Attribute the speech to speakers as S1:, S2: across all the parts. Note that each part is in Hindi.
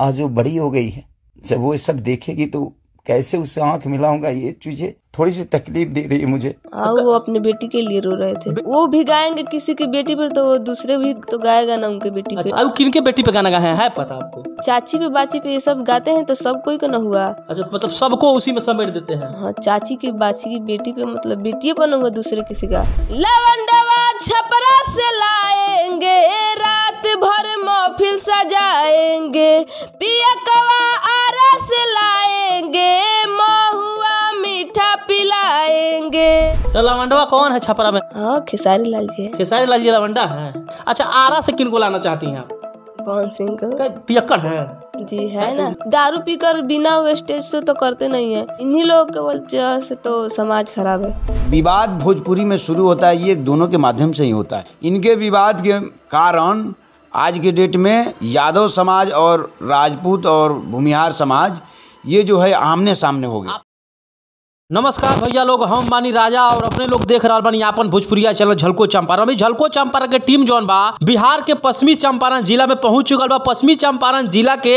S1: आज वो बड़ी हो गई है जब वो सब देखेगी तो कैसे उसे आंख मिलाऊंगा ये
S2: चीजें थोड़ी सी तकलीफ दे रही है मुझे
S3: आ, हाँ, वो अपने बेटी के लिए रो रहे थे वो भी गाएंगे किसी की बेटी पर तो वो दूसरे भी तो गाएगा ना उनके बेटी अच्छा, पे
S2: किन के बेटी पे गाना गाए है पता आपको
S3: चाची पे बाची पे ये सब गाते हैं तो सब कोई को ना हुआ
S2: अच्छा तो मतलब सबको उसी में समेट देते हैं
S3: हाँ चाची की बाची की बेटी पे मतलब बेटी पे ना दूसरे किसी का लवंडवा छप आरस लाएंगे महुआ मीठा पिलाएंगे
S2: तो लवंडवा कौन है छपरा में हाँ खेसारी लाल जी खेसारी लाल जी लवंडा है अच्छा आरा से को लाना चाहती हैं आप
S3: पवन सिंह को पियक्कड़ है जी है ना दारू पीकर बिना वेस्टेज से तो करते नहीं है इन्हीं लोग के वजह से तो समाज खराब है
S1: विवाद भोजपुरी में शुरू होता है ये दोनों के माध्यम से ही होता है इनके विवाद के कारण आज के डेट में यादव समाज और
S2: राजपूत और भूमिहार समाज ये जो है आमने सामने हो गया नमस्कार भैया लोग हम मानी राजा और अपने लोग देख रहा बानी अपन भोजपुरिया चैनल झलको चंपारण में झलको चंपारण के टीम जोन बा बिहार के पश्चिमी चंपारण जिला में पहुंच चुकल बा पश्चिमी चंपारण जिला के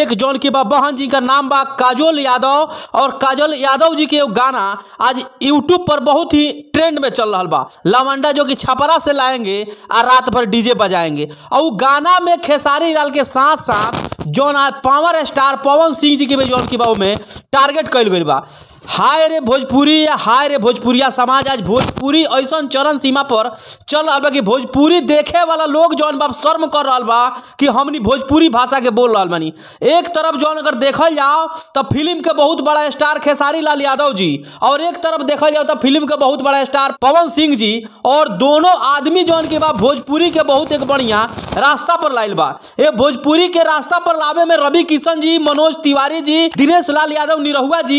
S2: एक जोन की बा बहन जी का नाम बा काजोल यादव और काजोल यादव जी के गाना आज यूट्यूब पर बहुत ही ट्रेंड में चल रहा बा लवंडा जो कि छपरा से लाएंगे और रात भर डीजे बजाएंगे और गाना में खेसारी लाल के साथ साथ जौन आज पावर स्टार पवन सिंह जी के भी जौन की बा में टारगेट कल गई बा हाय रे भोजपुरी या हाय रे भोजपुरिया समाज आज भोजपुरी ऐसा चरण सीमा पर चल रहा बा कि भोजपुरी देखे वाला लोग जौन बाप शर्म कर रहा बा कि हमनी भोजपुरी भाषा के बोल रहा बनी एक तरफ जौन अगर देखल जाओ तो फिल्म के बहुत बड़ा स्टार खेसारी लाल यादव जी और एक तरफ देखल जाओ तो फिल्म के बहुत बड़ा स्टार पवन सिंह जी और दोनों आदमी जौन के बा भोजपुरी के बहुत एक बढ़िया रास्ता पर लाइल बा ये भोजपुरी के रास्ता पर लावे में रवि किशन जी मनोज तिवारी जी दिनेश लाल यादव निरहुआ जी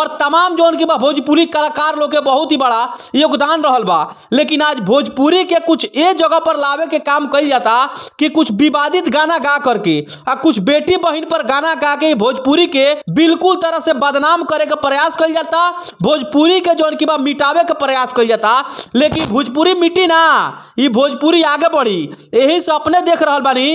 S2: और तमाम जोन की भोजपुरी कलाकार लोग के बहुत ही बड़ा योगदान रहा बा लेकिन आज भोजपुरी के कुछ ए जगह पर लावे के काम कल जाता कि कुछ विवादित गाना गा करके और कुछ बेटी बहन पर गाना गा के भोजपुरी के बिल्कुल तरह से बदनाम करे के प्रयास कल जाता भोजपुरी के जोन की बा मिटावे के प्रयास कल जाता लेकिन भोजपुरी मिट्टी ना ये भोजपुरी आगे बढ़ी यही से अपने देख रहा बानी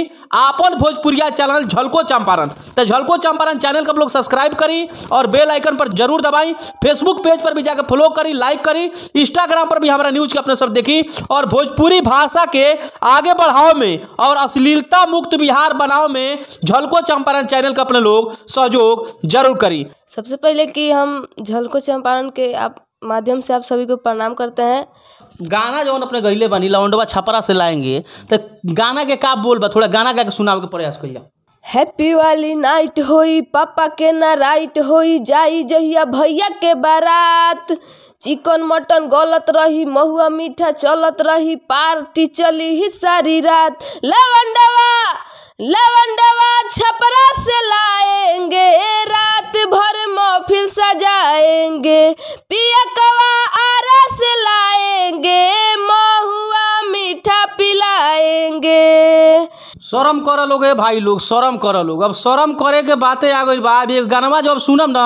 S2: आपन भोजपुरिया चैनल झलको चंपारण तो झलको चंपारण चैनल को आप लोग सब्सक्राइब करी और बेल आइकन पर जरूर दबा दबाई फेसबुक पेज पर भी जाकर फॉलो करी लाइक करी इंस्टाग्राम पर भी हमारा न्यूज के अपने सब देखी और भोजपुरी भाषा के आगे बढ़ाओ में और अश्लीलता मुक्त बिहार बनाओ में झलको चंपारण चैनल का अपने लोग सहयोग जरूर करी
S3: सबसे पहले कि हम झलको चंपारण के आप माध्यम से आप सभी को प्रणाम करते हैं
S2: गाना जो अपने गईले बनी लौंडवा छपरा से लाएंगे तो गाना के का बोल बा थोड़ा गाना गा के सुनावे के प्रयास करिए
S3: हैप्पी वाली नाइट होई पापा के ना राइट होई जाई जहिया भैया के बारात चिकन मटन गलत रही महुआ मीठा चलत रही पार्टी चली ही सारी रात लवंडवा लवंडवा छपरा से लाएंगे रात भर महफिल सजाएंगे पी शरम कर लोगे भाई लोग शरम कर लोग अब
S2: शरम करे के बातें आ गई बा ये गनवा जब सुनम ना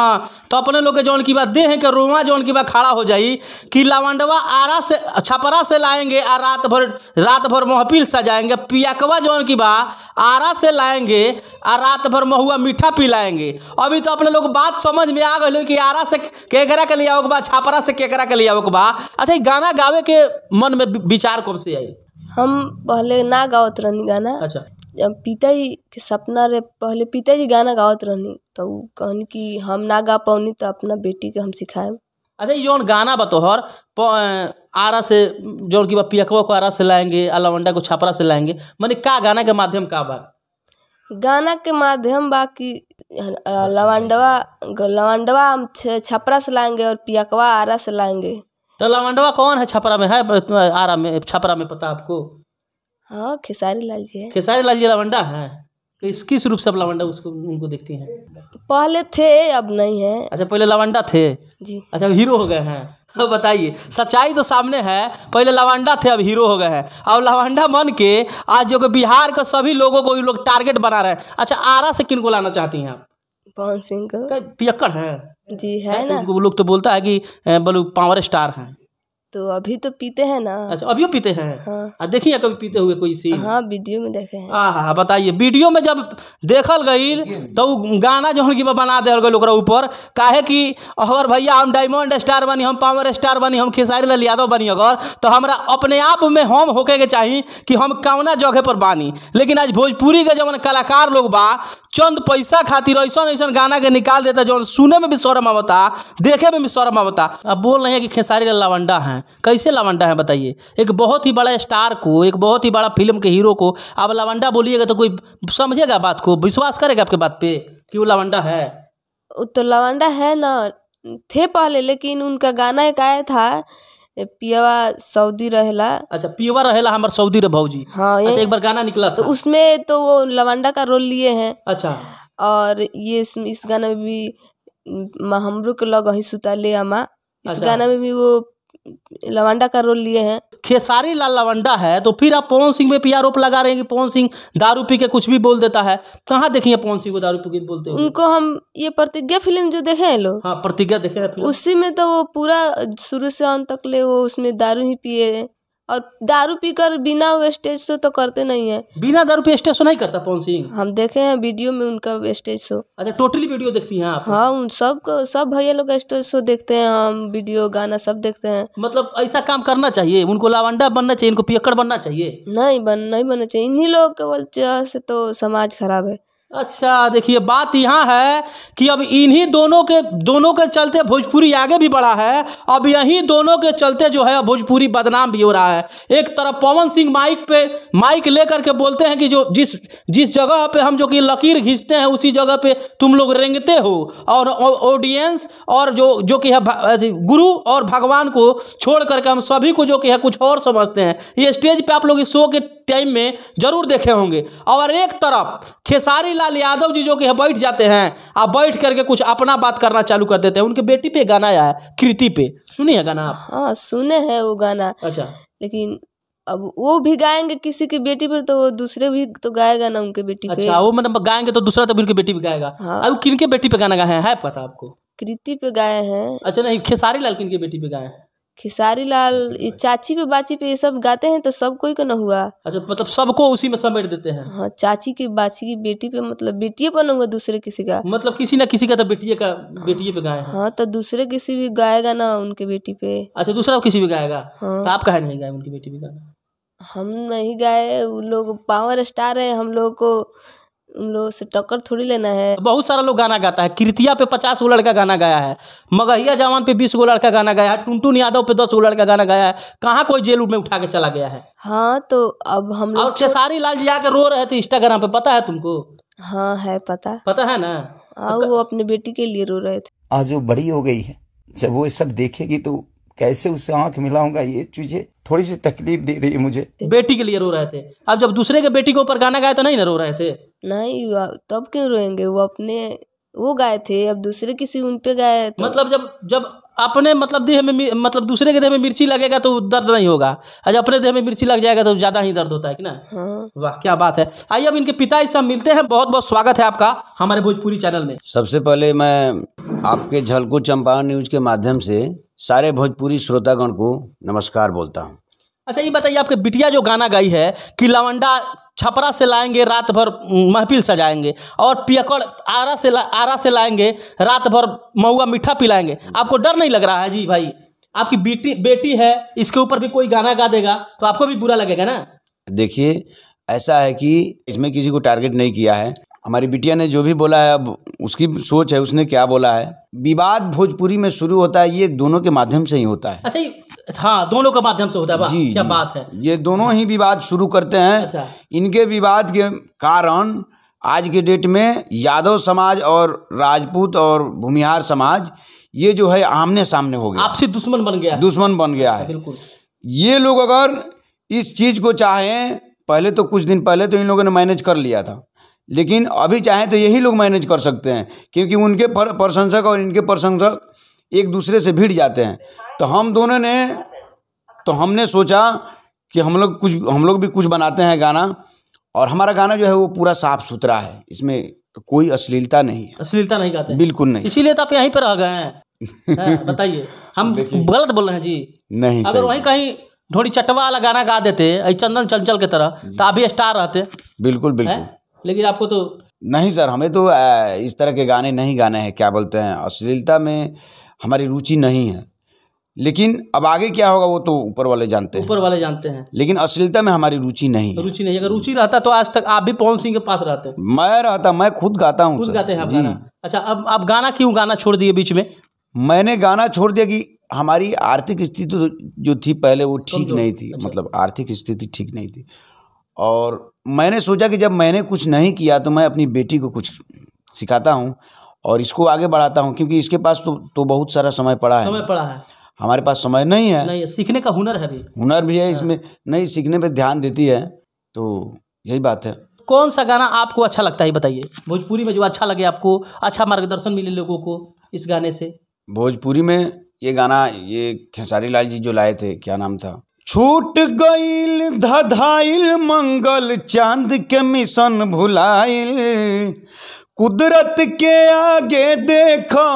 S2: तो अपने लोग के जौन की बात देह के रोमा जौन की बात खड़ा हो जाई कि लावंडवा आरा से छपरा से लाएंगे आ रात भर रात भर महफिल सजाएंगे पियाकवा जौन की बा आरा से लाएंगे आ रात भर महुआ मीठा पिलाएंगे अभी तो अपने लोग बात समझ में आ गए कि आरा से केकरा के लिए आओ के बा छपरा से केकरा के लिए आओ के बा अच्छा गाना गावे के मन में विचार कब से आई
S3: हम पहले ना गावत रहनी गाना अच्छा जब पिताजी के सपना रहे पहले पिताजी गाना गावत रहनी तो उ कहनी कि हम ना गा पौनी तो अपना बेटी के हम सिखाए
S2: अच्छा यौन गाना बतोहर आरा से जौन की पियकवा को आरा से लाएंगे अलावंडा को छापरा से लाएंगे मैंने का गाना के माध्यम का बा
S3: गाना के माध्यम बाकी लवांडवा लवांडवा हम छपरा से लाएंगे और पियकवा आरा से लाएंगे
S2: तो मंडवा कौन है छपरा में है आरा में छपरा में पता आपको
S3: हाँ खेसारी लाल जी है खेसारी
S2: लाल जी लवंडा है किस किस रूप से अब लवंडा उसको उनको देखती हैं
S3: पहले थे अब नहीं है अच्छा पहले लवंडा थे जी अच्छा अब हीरो हो गए
S2: हैं अब बताइए सच्चाई तो सामने है पहले लवांडा थे अब हीरो हो गए हैं और लवांडा मन के आज जो बिहार के सभी लोगों को ये लोग टारगेट बना रहे हैं अच्छा आरा से किनको लाना चाहती हैं आप पवन सिंह पियक्कड़ है
S3: जी है ना
S2: लोग तो बोलता है कि बोलो पावर स्टार हैं
S3: तो अभी तो पीते हैं ना अच्छा अभी पीते हैं हाँ
S2: देखिए कभी पीते हुए कोई सी
S3: हाँ वीडियो में देखे हैं
S2: हाँ हाँ, हाँ बताइए वीडियो में जब देखल गई तो गाना जो कि बना दे गई ऊपर काहे कि अगर भैया हम डायमंड स्टार बनी हम पावर स्टार बनी हम खेसारी लाल यादव बनी अगर तो हमारा अपने आप में हम होके के चाहिए कि हम कौना जगह पर बानी लेकिन आज भोजपुरी के जमन कलाकार लोग बा चंद पैसा खातिर ऐसा ऐसा गाना के निकाल देता जो सुने में भी शौरम आवता देखे में भी शौरम आवता अब बोल रहे हैं कि खेसारी लाल लवंडा है है कैसे लवंडा है बताइए एक बहुत ही बड़ा स्टार को एक बहुत ही बड़ा फिल्म के हीरो को अब लवंडा बोलिएगा तो कोई समझेगा बात को विश्वास करेगा आपके बात पे कि वो लवंडा है
S3: तो लवंडा है ना थे पहले लेकिन उनका गाना एक आया था पियावा सऊदी रहेला अच्छा
S2: पियावा रहेला हमारे सऊदी रे भाजी हाँ अच्छा, एक बार गाना निकला तो
S3: उसमें तो वो लवंडा का रोल लिए हैं अच्छा और ये इस, इस गाना में भी हमरू के लग ही सुता ले अमा इस अच्छा। गाना में भी वो लवंडा का रोल लिए हैं
S2: खेसारी लाल लवंडा है तो फिर आप पवन सिंह में भी आरोप लगा रहे हैं कि पवन सिंह दारू पी के कुछ भी बोल देता है कहाँ देखिए पवन सिंह को दारू पी के बोलते हैं उनको
S3: हम ये प्रतिज्ञा फिल्म जो देखे हैं लोग हाँ प्रतिज्ञा देखे हैं उसी में तो वो पूरा शुरू से अंत तक ले वो उसमें दारू ही पिए और दारू पीकर बिना वेस्टेज शो तो करते नहीं है बिना दारू पी स्टेज शो नहीं करता पवन सिंह हम देखे हैं वीडियो में उनका वेस्टेज शो अच्छा टोटली वीडियो देखती हैं आप हाँ उन सब सब भैया लोग का स्टेज शो देखते हैं हम वीडियो गाना सब देखते हैं
S2: मतलब ऐसा काम करना चाहिए उनको लावंडा बनना चाहिए इनको पियकड़ बनना चाहिए
S3: नहीं बन नहीं बनना चाहिए इन्हीं लोग के वजह से तो समाज खराब है अच्छा
S2: देखिए बात यहाँ है कि अब इन्हीं दोनों के दोनों के चलते भोजपुरी आगे भी बढ़ा है अब यहीं दोनों के चलते जो है भोजपुरी बदनाम भी हो रहा है एक तरफ पवन सिंह माइक पे माइक लेकर के बोलते हैं कि जो जिस जिस जगह पे हम जो कि लकीर घिसते हैं उसी जगह पे तुम लोग रेंगते हो और ऑडियंस और जो जो कि है गुरु और भगवान को छोड़ करके हम सभी को जो कि है कुछ और समझते हैं ये स्टेज पर आप लोग इस शो के टाइम में जरूर देखे होंगे और एक तरफ खेसारी लाल यादव जी जो कि बैठ जाते हैं आप बैठ करके कुछ अपना बात करना चालू कर देते हैं उनके बेटी पे गाना आया है कृति पे सुनी है गाना आप
S3: हाँ सुने हैं वो गाना अच्छा लेकिन अब वो भी गाएंगे किसी की बेटी पर तो वो दूसरे भी तो गाएगा ना उनके बेटी अच्छा, पे अच्छा
S2: वो मतलब गाएंगे तो दूसरा तो उनके बेटी पे गाएगा हाँ। अब किनके बेटी पे गाना गाए हैं है पता आपको
S3: कृति पे गाए हैं अच्छा नहीं खेसारी
S2: लाल किनके बेटी पे गाए हैं
S3: खेसारी लाल अच्छा, अच्छा। चाची पे बाची पे ये सब गाते हैं तो सब कोई को न हुआ
S2: अच्छा मतलब सबको उसी में समेट देते हैं
S3: हाँ चाची की बाची की बेटी पे मतलब बेटिए पर ना दूसरे किसी का
S2: मतलब किसी ना किसी का तो बेटिए का बेटिए पे गाए
S3: हाँ तो दूसरे किसी भी गाएगा ना उनके बेटी पे
S2: अच्छा दूसरा किसी भी गाएगा हाँ। तो आप कहा नहीं गाए उनकी बेटी पे गाना
S3: हम नहीं गाए वो लोग पावर स्टार है हम लोग को उन लोगों से टक्कर थोड़ी लेना है
S2: बहुत सारा लोग गाना गाता है कृतिया पे पचास गो लड़का गाना गाया है मगहिया जवान पे बीस गो लड़का गाना गाया है टुनटुन यादव पे दस गो लड़का गाना गाया है कहाँ कोई जेल में उठा के चला गया है
S3: हाँ तो अब हम और खेसारी
S2: लाल जी आके रो रहे थे इंस्टाग्राम पे पता है तुमको
S3: हाँ है पता पता है ना हाँ, वो अपने बेटी के लिए रो रहे थे
S1: आज वो बड़ी हो गई है जब वो सब देखेगी तो कैसे उसे आंख मिलाऊंगा ये चीजें थोड़ी सी तकलीफ दे रही है मुझे
S2: बेटी के लिए रो रहे थे अब जब दूसरे के बेटी के ऊपर गाना गाया तो नहीं ना रो रहे थे
S3: नहीं हुआ तब क्यों रोएंगे वो अपने वो गाए थे अब दूसरे किसी उन पे गाए तो... मतलब जब जब अपने
S2: मतलब देह में मतलब दूसरे के देह में मिर्ची लगेगा तो दर्द नहीं होगा और अपने देह में मिर्ची लग जाएगा तो ज़्यादा ही दर्द होता है कि ना हाँ। वाह क्या बात है आइए अब इनके पिता इससे मिलते हैं बहुत बहुत स्वागत है आपका हमारे भोजपुरी चैनल में
S1: सबसे पहले मैं आपके झलकू चंपारण न्यूज के माध्यम से सारे भोजपुरी श्रोतागण को नमस्कार बोलता हूँ
S2: अच्छा ये बताइए आपके बिटिया जो गाना गाई है कि लवंडा छपरा से लाएंगे रात भर महफिल सजाएंगे और पियकड़ आरा से ला, आरा से लाएंगे रात भर महुआ मीठा पिलाएंगे आपको डर नहीं लग रहा है जी भाई आपकी बेटी बेटी है इसके ऊपर भी कोई गाना गा देगा तो आपको भी बुरा लगेगा ना
S1: देखिए ऐसा है कि इसमें किसी को टारगेट नहीं किया है हमारी बिटिया ने जो भी बोला है अब उसकी सोच है उसने क्या बोला है विवाद भोजपुरी में शुरू होता है ये दोनों के माध्यम से ही होता है
S2: अच्छा अच्छा, हाँ दोनों के माध्यम से होता है जी, क्या जी, बात है
S1: ये दोनों ही विवाद शुरू करते हैं अच्छा। इनके विवाद के कारण आज के डेट में यादव समाज और राजपूत और भूमिहार समाज ये जो है आमने सामने हो गया आपसे दुश्मन बन गया दुश्मन बन गया है बिल्कुल ये लोग अगर इस चीज को चाहें पहले तो कुछ दिन पहले तो इन लोगों ने मैनेज कर लिया था लेकिन अभी चाहें तो यही लोग मैनेज कर सकते हैं क्योंकि उनके प्रशंसक और इनके प्रशंसक एक दूसरे से भिड़ जाते हैं तो हम दोनों ने तो हमने सोचा कि हम लोग कुछ हम लोग भी कुछ बनाते हैं गाना और हमारा गाना जो है वो पूरा साफ सुथरा है इसमें कोई अश्लीलता नहीं है
S2: अश्लीलता नहीं गाते बिल्कुल नहीं इसीलिए तो आप यहीं पर आ गए हैं बताइए हम गलत बोल रहे हैं जी नहीं अगर वहीं कहीं ढोड़ी चटवा वाला गाना गा देते ऐ चंदन चंचल के तरह तो अभी स्टार रहते बिल्कुल बिल्कुल लेकिन आपको तो नहीं सर हमें तो
S1: इस तरह के गाने नहीं गाने हैं क्या बोलते हैं अश्लीलता में हमारी रुचि नहीं है लेकिन अब आगे क्या होगा वो तो ऊपर वाले जानते हैं
S2: ऊपर वाले जानते हैं
S1: लेकिन अश्लीलता में हमारी रुचि नहीं
S2: है रुचि नहीं अगर रुचि रहता तो आज तक आप भी पवन सिंह के पास रहते मैं
S1: रहता मैं खुद गाता हूँ खुद गाते हैं जी
S2: अच्छा अब आप गाना क्यों गाना छोड़ दिए बीच में मैंने गाना छोड़ दिया कि
S1: हमारी आर्थिक स्थिति तो जो थी पहले वो ठीक नहीं थी अच्छा। मतलब आर्थिक स्थिति ठीक नहीं थी और मैंने सोचा कि जब मैंने कुछ नहीं किया तो मैं अपनी बेटी को कुछ सिखाता हूँ और इसको आगे बढ़ाता हूँ क्योंकि इसके पास तो, तो बहुत सारा समय पड़ा है समय पड़ा है हमारे पास समय नहीं है
S2: नहीं सीखने का हुनर है भी
S1: हुनर भी है हाँ। इसमें नहीं सीखने पर ध्यान देती है तो यही बात है
S2: कौन सा गाना आपको अच्छा लगता है बताइए भोजपुरी में जो अच्छा लगे आपको अच्छा मार्गदर्शन मिले लोगों को इस गाने से
S1: भोजपुरी में ये गाना ये खेसारी लाल जी जो लाए थे क्या नाम था छूट गईल धधाइल मंगल चांद के मिशन भुलाइल कुदरत के आगे देखो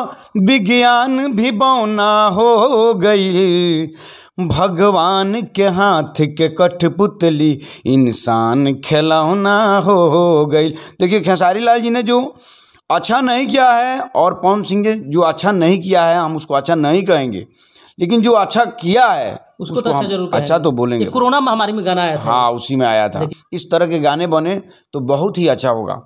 S1: विज्ञान भी बौना हो गई भगवान के हाथ के कठपुतली इंसान खिलौना हो गई देखिए खेसारी लाल जी ने जो अच्छा नहीं किया है और पवन सिंह ने जो अच्छा नहीं किया है हम उसको अच्छा नहीं कहेंगे लेकिन जो अच्छा किया है उसको, तो उसको तो अच्छा जरूर अच्छा तो बोलेंगे
S2: कोरोना महामारी में गाना आया था हाँ
S1: उसी में आया था इस तरह के गाने बने तो बहुत ही अच्छा होगा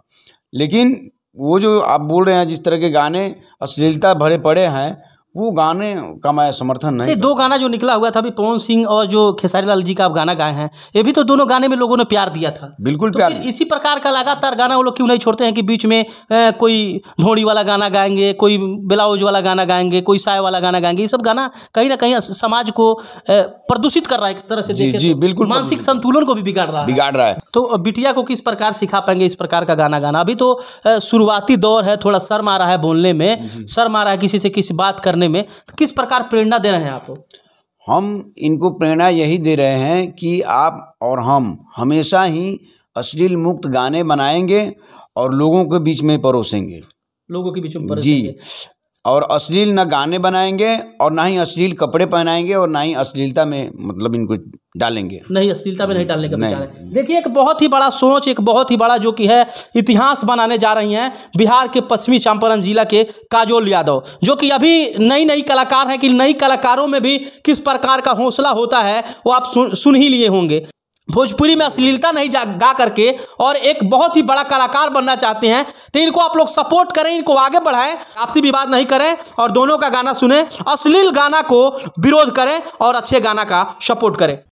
S1: लेकिन वो जो आप बोल रहे हैं जिस तरह के गाने अश्लीलता भरे पड़े हैं वो गाने का मैं समर्थन नहीं अच्छा,
S2: दो गाना जो निकला हुआ था अभी पवन सिंह और जो खेसारी लाल जी का आप गाना गाए हैं ये भी तो दोनों गाने में लोगों ने प्यार दिया था बिल्कुल तो प्यार इसी प्रकार का लगातार गाना वो लोग क्यों नहीं छोड़ते हैं कि बीच में ए, कोई ढोड़ी वाला गाना गाएंगे कोई ब्लाउज वाला गाना गाएंगे कोई साय वाला गाना गाएंगे ये सब गाना कहीं ना कहीं समाज को प्रदूषित कर रहा है एक तरह से जी जी तो। बिल्कुल मानसिक संतुलन को भी बिगाड़ रहा है बिगाड़ रहा है तो बिटिया को किस प्रकार सिखा पाएंगे इस प्रकार का गाना गाना अभी तो शुरुआती दौर है थोड़ा शर्म आ रहा है बोलने में शर्म आ रहा है किसी से किसी बात करने में तो किस प्रकार प्रेरणा दे रहे हैं आप
S1: हम इनको प्रेरणा यही दे रहे हैं कि आप और हम हमेशा ही अश्लील मुक्त गाने बनाएंगे और लोगों के बीच में परोसेंगे
S2: लोगों के बीच में जी
S1: और अश्लील ना गाने बनाएंगे और ना ही अश्लील कपड़े पहनाएंगे और ना ही अश्लीलता में मतलब इनको डालेंगे
S2: नहीं अश्लीलता में नहीं डालने का विचार है देखिए एक बहुत ही बड़ा सोच एक बहुत ही बड़ा जो कि है इतिहास बनाने जा रही हैं बिहार के पश्चिमी चंपारण जिला के काजोल यादव जो कि अभी नई नई कलाकार हैं कि नई कलाकारों में भी किस प्रकार का हौसला होता है वो आप सुन सुन ही लिए होंगे भोजपुरी में अश्लीलता नहीं जा गा करके और एक बहुत ही बड़ा कलाकार बनना चाहते हैं तो इनको आप लोग सपोर्ट करें इनको आगे बढ़ाएं आपसी विवाद नहीं करें और दोनों का गाना सुने अश्लील गाना को विरोध करें और अच्छे गाना का सपोर्ट करें